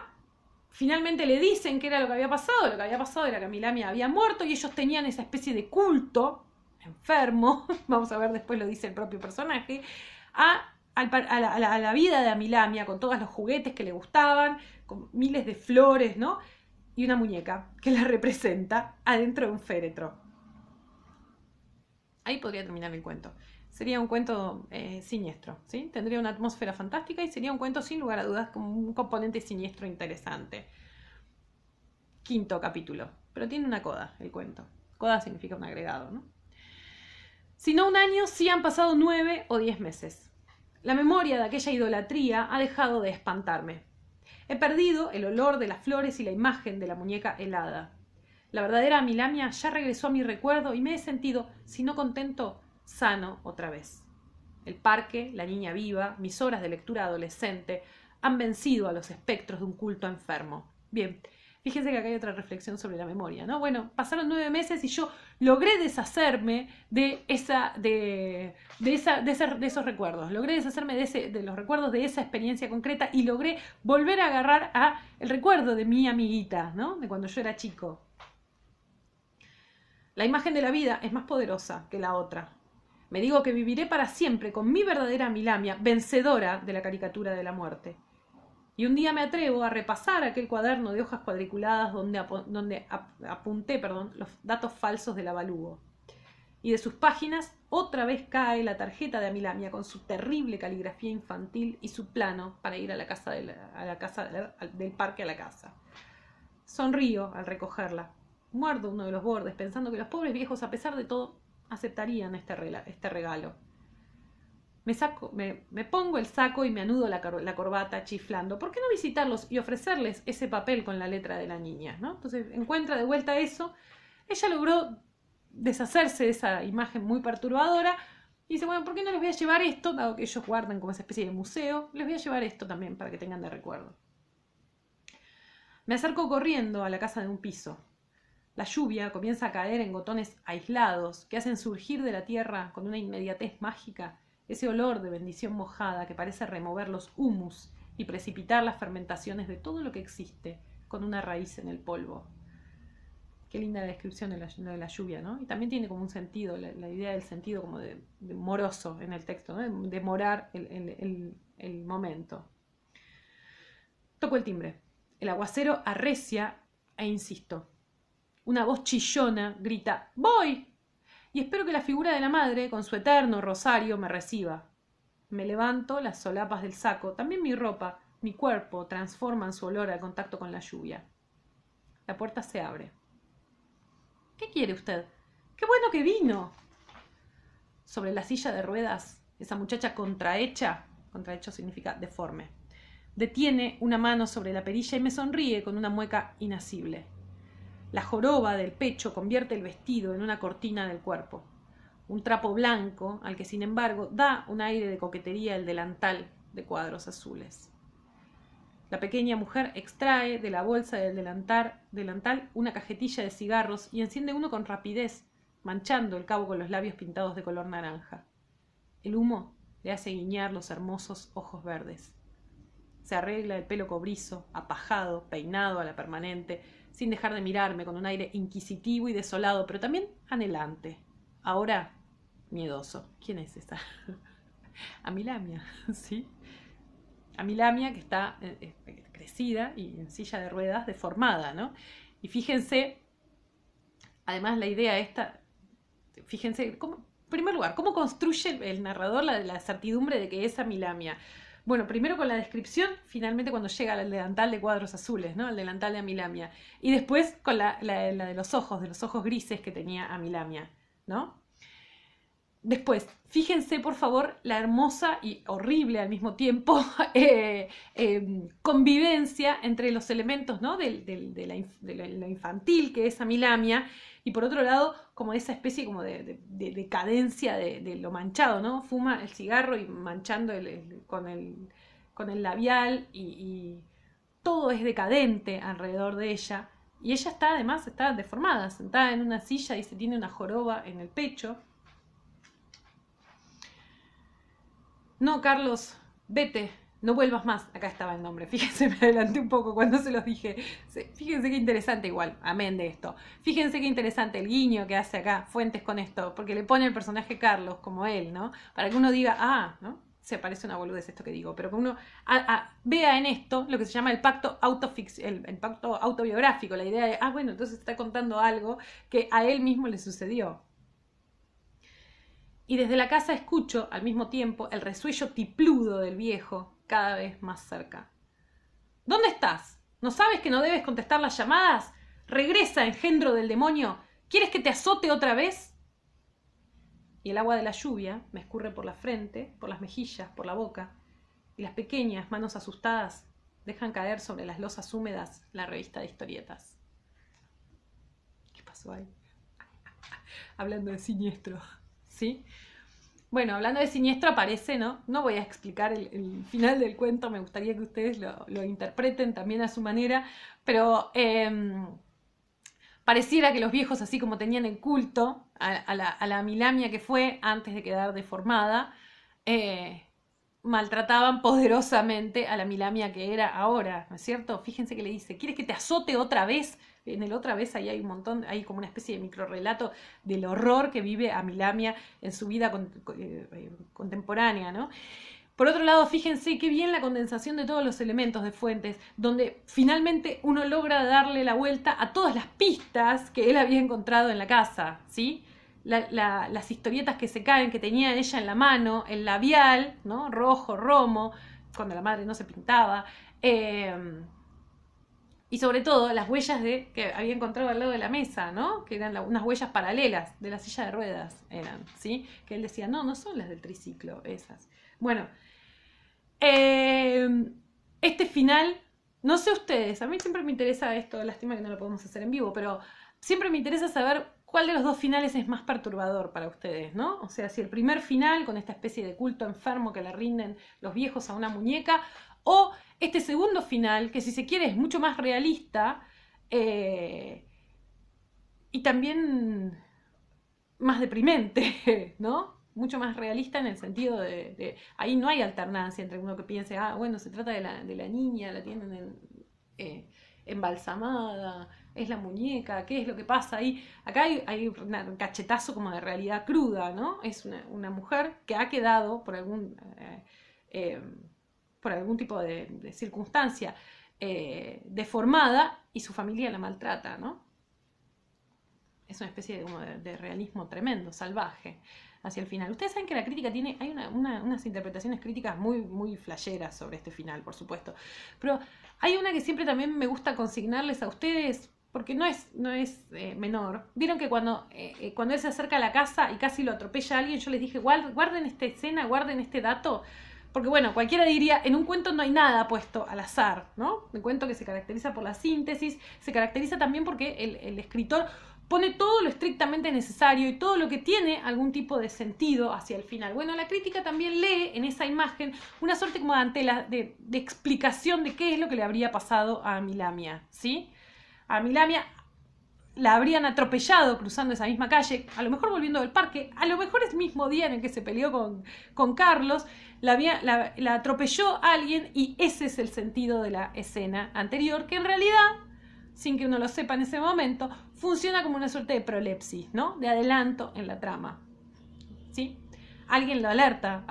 finalmente le dicen que era lo que había pasado, lo que había pasado era que Milamia había muerto y ellos tenían esa especie de culto enfermo, vamos a ver después lo dice el propio personaje, a a la, vida de Amilamia, con todos los juguetes que le gustaban, con miles de flores, ¿no? Y una muñeca que la representa adentro de un féretro. Ahí podría terminar el cuento. Sería un cuento eh, siniestro, ¿sí? Tendría una atmósfera fantástica y sería un cuento sin lugar a dudas con un componente siniestro interesante. Quinto capítulo. Pero tiene una coda el cuento. Coda significa un agregado, ¿no? Si no un año, sí han pasado nueve o diez meses la memoria de aquella idolatría ha dejado de espantarme. He perdido el olor de las flores y la imagen de la muñeca helada. La verdadera Milamia ya regresó a mi recuerdo y me he sentido, si no contento, sano otra vez. El parque, la niña viva, mis horas de lectura adolescente han vencido a los espectros de un culto enfermo. Bien, Fíjense que acá hay otra reflexión sobre la memoria, ¿no? Bueno, pasaron nueve meses y yo logré deshacerme de, esa, de, de, esa, de, esos recuerdos, logré deshacerme de, ese, de los recuerdos de esa experiencia concreta y logré volver a agarrar a el recuerdo de mi amiguita, ¿no? De cuando yo era chico. La imagen de la vida es más poderosa que la otra. Me digo que viviré para siempre con mi verdadera Milamia, vencedora de la caricatura de la muerte. Y un día me atrevo a repasar aquel cuaderno de hojas cuadriculadas donde, apunté perdón, los datos falsos del avalúo. Y de sus páginas otra vez cae la tarjeta de Amilamia con su terrible caligrafía infantil y su plano para ir a la casa, de la, casa del parque a la casa. Sonrío al recogerla. Muerdo uno de los bordes pensando que los pobres viejos a pesar de todo aceptarían este, este regalo. Me, me, pongo el saco y me anudo la, corbata chiflando. ¿Por qué no visitarlos y ofrecerles ese papel con la letra de la niña? Entonces encuentra de vuelta eso. Ella logró deshacerse de esa imagen muy perturbadora y dice, bueno, ¿por qué no les voy a llevar esto? Dado que ellos guardan como esa especie de museo, les voy a llevar esto también para que tengan de recuerdo. Me acerco corriendo a la casa de un piso. La lluvia comienza a caer en gotones aislados que hacen surgir de la tierra con una inmediatez mágica ese olor de bendición mojada que parece remover los humus y precipitar las fermentaciones de todo lo que existe con una raíz en el polvo. Qué linda la descripción de la, de la lluvia, ¿no? Y también tiene como un sentido, la, idea del sentido como de, moroso en el texto, ¿no? De morar el, el momento. Toco el timbre. El aguacero arrecia e insisto. Una voz chillona grita, ¡Voy! y espero que la figura de la madre, con su eterno rosario, me reciba. Me levanto, las solapas del saco, también mi ropa, mi cuerpo, transforman su olor al contacto con la lluvia. La puerta se abre. ¿Qué quiere usted? ¡Qué bueno que vino! Sobre la silla de ruedas, esa muchacha contrahecha, contrahecho significa deforme, detiene una mano sobre la perilla y me sonríe con una mueca inasible. La joroba del pecho convierte el vestido en una cortina del cuerpo. Un trapo blanco, al que sin embargo da un aire de coquetería el delantal de cuadros azules. La pequeña mujer extrae de la bolsa del delantal, delantal una cajetilla de cigarros y enciende uno con rapidez, manchando el cabo con los labios pintados de color naranja. El humo le hace guiñar los hermosos ojos verdes. Se arregla el pelo cobrizo, apajado, peinado a la permanente, sin dejar de mirarme con un aire inquisitivo y desolado, pero también anhelante. Ahora, miedoso. ¿Quién es esa? Amilamia, ¿sí? Amilamia que está eh, eh, crecida y en silla de ruedas, deformada, ¿no? Y fíjense, además la idea esta, fíjense, en primer lugar, ¿cómo construye el narrador la, certidumbre de que es Amilamia? Bueno, primero con la descripción, finalmente cuando llega al delantal de cuadros azules, ¿no? El delantal de Amilamia. Y después con la, de los ojos, de los ojos grises que tenía Amilamia, ¿no? Después, fíjense por favor la hermosa y horrible al mismo tiempo eh, eh, convivencia entre los elementos ¿no? de, lo la, infantil que es Amilamia y por otro lado, como esa especie como de, decadencia de, lo manchado, ¿no? Fuma el cigarro y manchando con, el, labial y, y todo es decadente alrededor de ella. Y ella está además, está deformada, sentada en una silla y se tiene una joroba en el pecho. No, Carlos, vete, no vuelvas más, acá estaba el nombre, fíjense, me adelanté un poco cuando se los dije. Fíjense qué interesante igual, amén de esto. Fíjense qué interesante el guiño que hace acá Fuentes con esto, porque le pone el personaje Carlos como él, ¿no? Para que uno diga, ah, ¿no? Se parece una boludez esto que digo, pero que uno vea en esto lo que se llama el pacto, el, el pacto autobiográfico, la idea de, ah, bueno, entonces está contando algo que a él mismo le sucedió, y desde la casa escucho al mismo tiempo el resuello tipludo del viejo, cada vez más cerca. ¿Dónde estás? ¿No sabes que no debes contestar las llamadas? Regresa, engendro del demonio. ¿Quieres que te azote otra vez? Y el agua de la lluvia me escurre por la frente, por las mejillas, por la boca, y las pequeñas manos asustadas dejan caer sobre las losas húmedas la revista de historietas. ¿Qué pasó ahí? Hablando de siniestro, ¿sí? Bueno, hablando de siniestro aparece, ¿no? No voy a explicar el, final del cuento, me gustaría que ustedes lo, interpreten también a su manera, pero em, pareciera que los viejos, así como tenían el culto a, la, milamia que fue antes de quedar deformada, eh, maltrataban poderosamente a la milamia que era ahora, ¿no es cierto? Fíjense que le dice, ¿quieres que te azote otra vez? En el otra vez ahí hay un montón, hay como una especie de microrelato del horror que vive Amilamia en su vida eh, eh, contemporánea, ¿no? Por otro lado, fíjense qué bien la condensación de todos los elementos de fuentes, donde finalmente uno logra darle la vuelta a todas las pistas que él había encontrado en la casa, ¿sí? las historietas que se caen, que tenía ella en la mano, el labial, ¿no? Rojo, romo, cuando la madre no se pintaba. Eh, y sobre todo las huellas de que había encontrado al lado de la mesa, ¿no? Que eran unas huellas paralelas de la silla de ruedas, eran, ¿sí? Que él decía, no, no son las del triciclo, esas. Bueno, em, este final, no sé ustedes, a mí siempre me interesa esto, lástima que no lo podemos hacer en vivo, pero siempre me interesa saber cuál de los dos finales es más perturbador para ustedes, ¿no? O sea, si el primer final, con esta especie de culto enfermo que le rinden los viejos a una muñeca, o este segundo final, que si se quiere es mucho más realista eh, y también más deprimente, ¿no? Mucho más realista en el sentido de, ahí no hay alternancia entre uno que piense, ah, bueno, se trata de la, niña, la tienen eh, embalsamada, es la muñeca, qué es lo que pasa ahí. Acá hay, un cachetazo como de realidad cruda, ¿no? Es una, mujer que ha quedado por algún... Eh, por algún tipo de, circunstancia eh, deformada y su familia la maltrata, ¿no? Es una especie de, realismo tremendo, salvaje, hacia el final. Ustedes saben que la crítica tiene, hay unas interpretaciones críticas muy, muy flasheras sobre este final, por supuesto, pero hay una que siempre también me gusta consignarles a ustedes porque no es, no es eh, menor. Vieron que cuando, eh, cuando él se acerca a la casa y casi lo atropella a alguien, yo les dije, guarden esta escena, guarden este dato, porque bueno, cualquiera diría, en un cuento no hay nada puesto al azar, ¿no? Un cuento que se caracteriza por la síntesis, se caracteriza también porque el, escritor pone todo lo estrictamente necesario y todo lo que tiene algún tipo de sentido hacia el final. Bueno, la crítica también lee en esa imagen una suerte como de antela de, explicación de qué es lo que le habría pasado a Milamia, ¿sí? A Milamia la habrían atropellado cruzando esa misma calle, a lo mejor volviendo del parque, a lo mejor es mismo día en el que se peleó con, con Carlos, la, atropelló alguien y ese es el sentido de la escena anterior, que en realidad, sin que uno lo sepa en ese momento, funciona como una suerte de prolepsis, ¿no? De adelanto en la trama. ¿Sí? Alguien lo alerta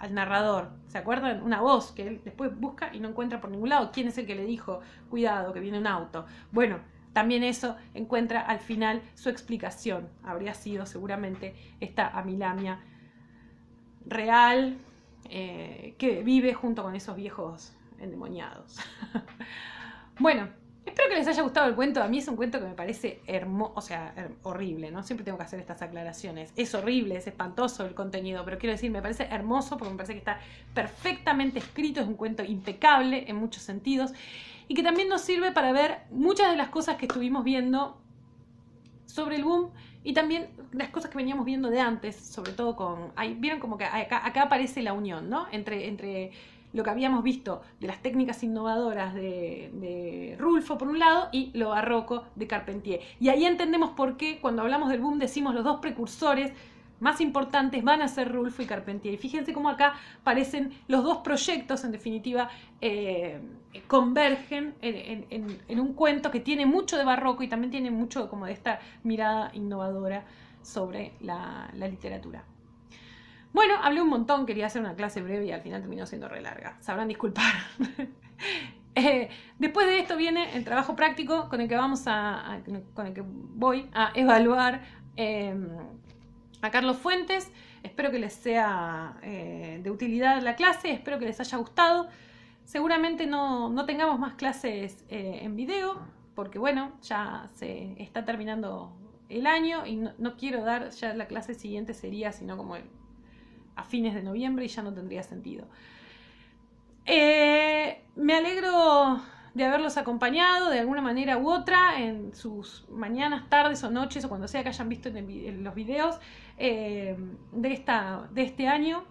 al narrador, ¿se acuerdan? Una voz que él después busca y no encuentra por ningún lado. ¿Quién es el que le dijo, cuidado, que viene un auto? Bueno, también eso encuentra al final su explicación. Habría sido seguramente esta amilamia real eh, que vive junto con esos viejos endemoniados. bueno, espero que les haya gustado el cuento. A mí es un cuento que me parece hermoso, o sea, horrible, ¿no? Siempre tengo que hacer estas aclaraciones. Es horrible, es espantoso el contenido, pero quiero decir, me parece hermoso porque me parece que está perfectamente escrito, es un cuento impecable en muchos sentidos y que también nos sirve para ver muchas de las cosas que estuvimos viendo sobre el boom y también las cosas que veníamos viendo de antes, sobre todo con... ahí Vieron como que acá, aparece la unión, ¿no? Entre, entre lo que habíamos visto de las técnicas innovadoras de, de, Rulfo, por un lado, y lo barroco de Carpentier. Y ahí entendemos por qué cuando hablamos del boom decimos los dos precursores más importantes van a ser Rulfo y Carpentier. Y fíjense cómo acá parecen los dos proyectos, en definitiva, eh, convergen en, un cuento que tiene mucho de barroco y también tiene mucho como de esta mirada innovadora sobre la, literatura. Bueno, hablé un montón, quería hacer una clase breve y al final terminó siendo re larga. Sabrán disculpar. Eh, después de esto viene el trabajo práctico con el que vamos con el que voy a evaluar em, a Carlos Fuentes. Espero que les sea eh, de utilidad la clase, espero que les haya gustado. Seguramente no, no tengamos más clases eh, en video, porque bueno, ya se está terminando el año y no, quiero dar, ya la clase siguiente sería, sino como a fines de noviembre y ya no tendría sentido. Eh, me alegro de haberlos acompañado de alguna manera u otra en sus mañanas, tardes o noches o cuando sea que hayan visto los videos eh, de, esta, de este año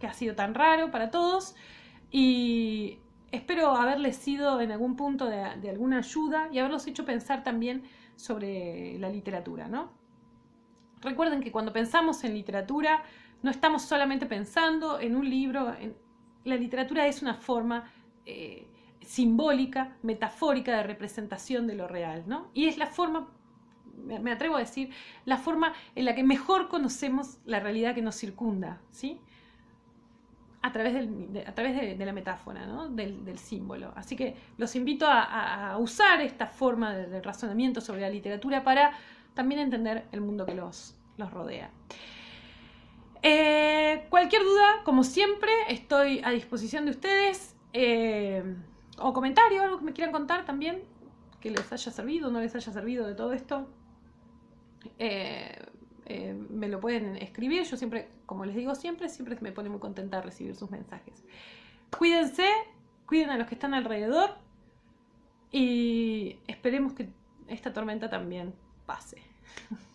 que ha sido tan raro para todos. Y espero haberles sido en algún punto de, alguna ayuda y haberlos hecho pensar también sobre la literatura, ¿no? Recuerden que cuando pensamos en literatura, no estamos solamente pensando en un libro, la literatura es una forma eh, simbólica, metafórica de representación de lo real, ¿no? Y es la forma, me atrevo a decir, la forma en la que mejor conocemos la realidad que nos circunda, ¿sí? a través, de, a través de, la metáfora, del, símbolo. Así que los invito a, usar esta forma de, razonamiento sobre la literatura para también entender el mundo que los, los rodea. Eh, cualquier duda, como siempre, estoy a disposición de ustedes. Eh, o comentario, algo que me quieran contar también, que les haya servido, o no les haya servido de todo esto. Eh, eh, me lo pueden escribir. Yo siempre, como les digo siempre, siempre me pone muy contenta recibir sus mensajes. Cuídense, cuiden a los que están alrededor y esperemos que esta tormenta también pase.